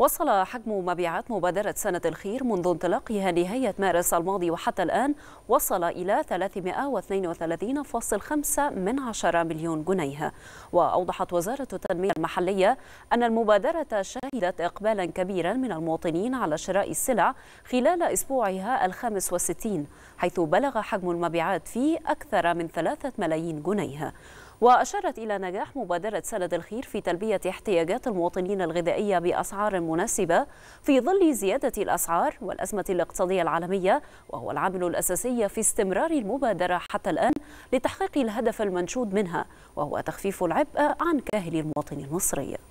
وصل حجم مبيعات مبادرة سنة الخير منذ انطلاقها نهاية مارس الماضي وحتى الآن وصل إلى 332.5 من عشر مليون جنيه وأوضحت وزارة التنمية المحلية أن المبادرة شهدت إقبالا كبيرا من المواطنين على شراء السلع خلال أسبوعها الخامس وستين حيث بلغ حجم المبيعات فيه أكثر من 3 ملايين جنيه وأشارت إلى نجاح مبادرة سند الخير في تلبية احتياجات المواطنين الغذائية بأسعار مناسبة في ظل زيادة الأسعار والأزمة الاقتصادية العالمية وهو العامل الأساسي في استمرار المبادرة حتى الآن لتحقيق الهدف المنشود منها وهو تخفيف العبء عن كاهل المواطن المصري